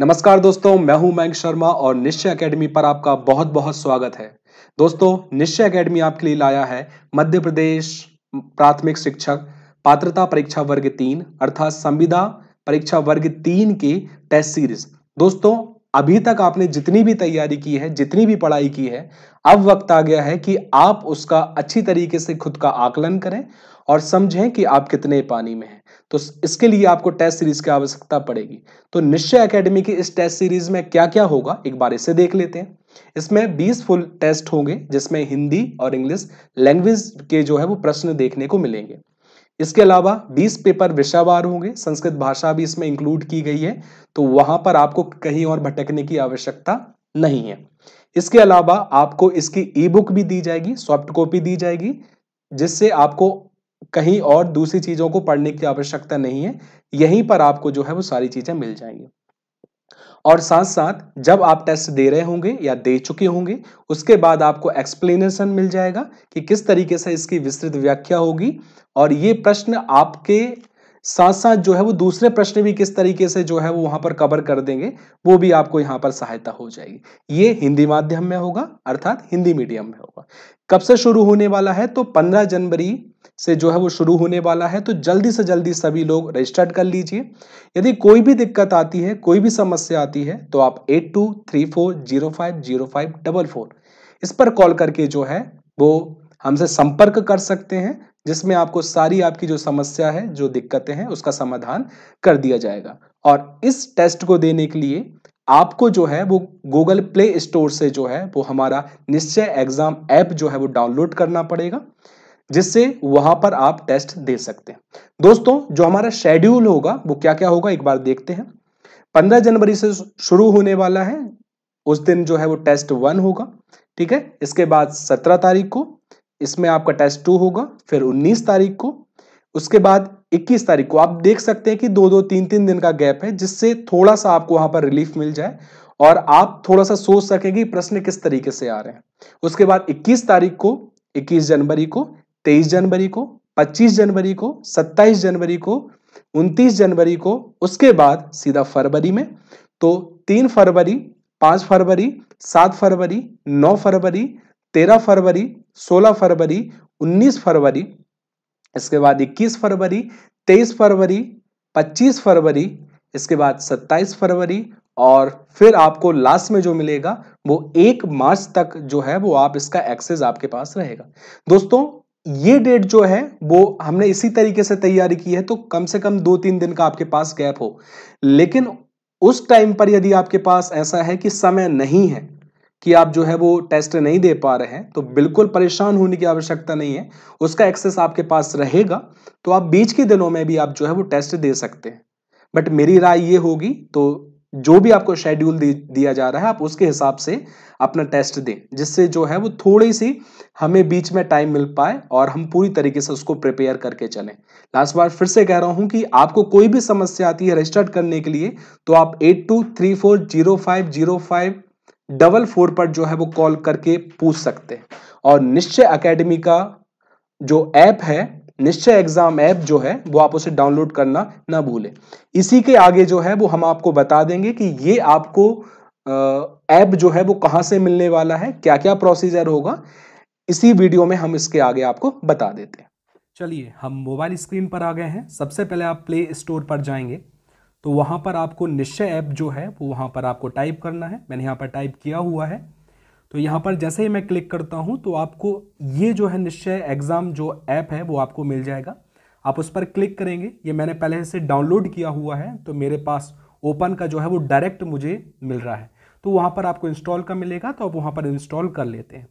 नमस्कार दोस्तों मैं हूं मयंक शर्मा और निश्चय एकेडमी पर आपका बहुत बहुत स्वागत है दोस्तों निश्चय एकेडमी आपके लिए लाया है मध्य प्रदेश प्राथमिक शिक्षक पात्रता परीक्षा वर्ग तीन अर्थात संविदा परीक्षा वर्ग तीन की टेस्ट सीरीज दोस्तों अभी तक आपने जितनी भी तैयारी की है जितनी भी पढ़ाई की है अब वक्त आ गया है कि आप उसका अच्छी तरीके से खुद का आकलन करें और समझें कि आप कितने पानी में हैं तो इसके लिए आपको टेस्ट सीरीज की आवश्यकता पड़ेगी तो निश्चय एकेडमी की इस टेस्ट सीरीज में क्या क्या होगा एक बार इसे देख लेते हैं इसमें 20 फुल टेस्ट होंगे जिसमें हिंदी और इंग्लिश लैंग्वेज के जो है वो प्रश्न देखने को मिलेंगे इसके अलावा 20 पेपर विषावार होंगे संस्कृत भाषा भी इसमें इंक्लूड की गई है तो वहां पर आपको कहीं और भटकने की आवश्यकता नहीं है इसके अलावा आपको इसकी ई बुक भी दी जाएगी सॉफ्ट कॉपी दी जाएगी जिससे आपको कहीं और दूसरी चीज़ों को पढ़ने की आवश्यकता नहीं है यहीं पर आपको जो है वो सारी चीज़ें मिल जाएंगी और साथ साथ जब आप टेस्ट दे रहे होंगे या दे चुके होंगे उसके बाद आपको एक्सप्लेनेशन मिल जाएगा कि किस तरीके से इसकी विस्तृत व्याख्या होगी और ये प्रश्न आपके साथ साथ जो है वो दूसरे प्रश्न भी किस तरीके से जो है वो वहां पर कवर कर देंगे वो भी आपको यहाँ पर सहायता हो जाएगी ये हिंदी माध्यम में होगा अर्थात हिंदी मीडियम में होगा कब से शुरू होने वाला है तो 15 जनवरी से जो है वो शुरू होने वाला है तो जल्दी से जल्दी सभी लोग रजिस्टर्ड कर लीजिए यदि कोई भी दिक्कत आती है कोई भी समस्या आती है तो आप eight two three four zero five zero five double four इस पर कॉल करके जो है वो हमसे संपर्क कर सकते हैं जिसमें आपको सारी आपकी जो समस्या है जो दिक्कतें हैं उसका समाधान कर दिया जाएगा और इस टेस्ट को देने के लिए आपको जो है वो गूगल प्ले स्टोर से जो है वो हमारा निश्चय एग्जाम ऐप जो है वो डाउनलोड करना पड़ेगा जिससे वहां पर आप टेस्ट दे सकते हैं दोस्तों जो हमारा शेड्यूल होगा वो क्या क्या होगा एक बार देखते हैं पंद्रह जनवरी से शुरू होने वाला है उस दिन जो है वो टेस्ट वन होगा ठीक है इसके बाद सत्रह तारीख को इसमें आपका टेस्ट टू होगा फिर उन्नीस तारीख को उसके बाद इक्कीस तारीख को आप देख सकते हैं कि दो दो तीन तीन दिन का गैप है जिससे थोड़ा सा आपको वहां पर रिलीफ मिल जाए और आप थोड़ा सा सोच सकें कि प्रश्न किस तरीके से आ रहे हैं उसके बाद 21 तारीख को 21 जनवरी को तेईस जनवरी को पच्चीस जनवरी को सत्ताईस जनवरी को उनतीस जनवरी को उसके बाद सीधा फरवरी में तो तीन फरवरी पांच फरवरी सात फरवरी नौ फरवरी तेरह फरवरी सोलह फरवरी उन्नीस फरवरी इसके बाद इक्कीस फरवरी तेईस फरवरी पच्चीस फरवरी इसके बाद सत्ताईस फरवरी और फिर आपको लास्ट में जो मिलेगा वो एक मार्च तक जो है वो आप इसका एक्सेस आपके पास रहेगा दोस्तों ये डेट जो है वो हमने इसी तरीके से तैयारी की है तो कम से कम दो तीन दिन का आपके पास गैप हो लेकिन उस टाइम पर यदि आपके पास ऐसा है कि समय नहीं है कि आप जो है वो टेस्ट नहीं दे पा रहे हैं तो बिल्कुल परेशान होने की आवश्यकता नहीं है उसका एक्सेस आपके पास रहेगा तो आप बीच के दिनों में भी आप जो है वो टेस्ट दे सकते हैं बट मेरी राय ये होगी तो जो भी आपको शेड्यूल दिया जा रहा है आप उसके हिसाब से अपना टेस्ट दें जिससे जो है वो थोड़ी सी हमें बीच में टाइम मिल पाए और हम पूरी तरीके से उसको प्रिपेयर करके चलें लास्ट बार फिर से कह रहा हूं कि आपको कोई भी समस्या आती है रजिस्टर्ड करने के लिए तो आप eight two three four zero five zero five double four पर जो है वो कॉल करके पूछ सकते हैं और निश्चय अकेडमी का जो ऐप है निश्चय एग्जाम ऐप जो है वो आप उसे डाउनलोड करना ना भूलें इसी के आगे जो है वो हम आपको बता देंगे कि ये आपको ऐप जो है वो कहाँ से मिलने वाला है क्या क्या प्रोसीजर होगा इसी वीडियो में हम इसके आगे आपको बता देते हैं चलिए हम मोबाइल स्क्रीन पर आ गए हैं सबसे पहले आप प्ले स्टोर पर जाएंगे तो वहाँ पर आपको निश्चय ऐप जो है वो वहाँ पर आपको टाइप करना है मैंने यहाँ पर टाइप किया हुआ है तो यहाँ पर जैसे ही मैं क्लिक करता हूँ तो आपको ये जो है निश्चय एग्ज़ाम जो ऐप है वो आपको मिल जाएगा आप उस पर क्लिक करेंगे ये मैंने पहले से डाउनलोड किया हुआ है तो मेरे पास ओपन का जो है वो डायरेक्ट मुझे मिल रहा है तो वहाँ पर आपको इंस्टॉल का मिलेगा तो आप वहाँ पर इंस्टॉल कर लेते हैं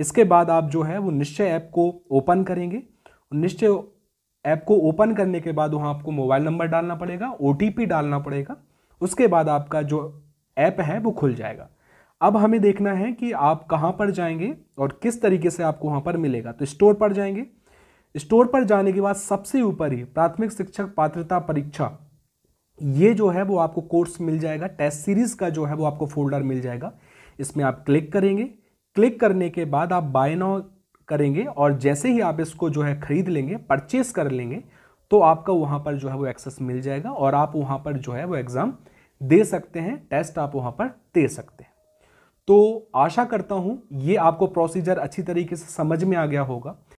इसके बाद आप जो है वो निश्चय ऐप को ओपन करेंगे निश्चय ऐप को ओपन करने के बाद वहाँ आपको मोबाइल नंबर डालना पड़ेगा ओ डालना पड़ेगा उसके बाद आपका जो ऐप है वो खुल जाएगा अब हमें देखना है कि आप कहाँ पर जाएंगे और किस तरीके से आपको वहाँ पर मिलेगा तो स्टोर पर जाएंगे स्टोर पर जाने के बाद सबसे ऊपर ही प्राथमिक शिक्षक पात्रता परीक्षा ये जो है वो आपको कोर्स मिल जाएगा टेस्ट सीरीज का जो है वो आपको फोल्डर मिल जाएगा इसमें आप क्लिक करेंगे क्लिक करने के बाद आप बाय नाउ करेंगे और जैसे ही आप इसको जो है खरीद लेंगे परचेस कर लेंगे तो आपका वहाँ पर जो है वो एक्सेस मिल जाएगा और आप वहाँ पर जो है वो एग्ज़ाम दे सकते हैं टेस्ट आप वहाँ पर दे सकते हैं तो आशा करता हूँ ये आपको प्रोसीजर अच्छी तरीके से समझ में आ गया होगा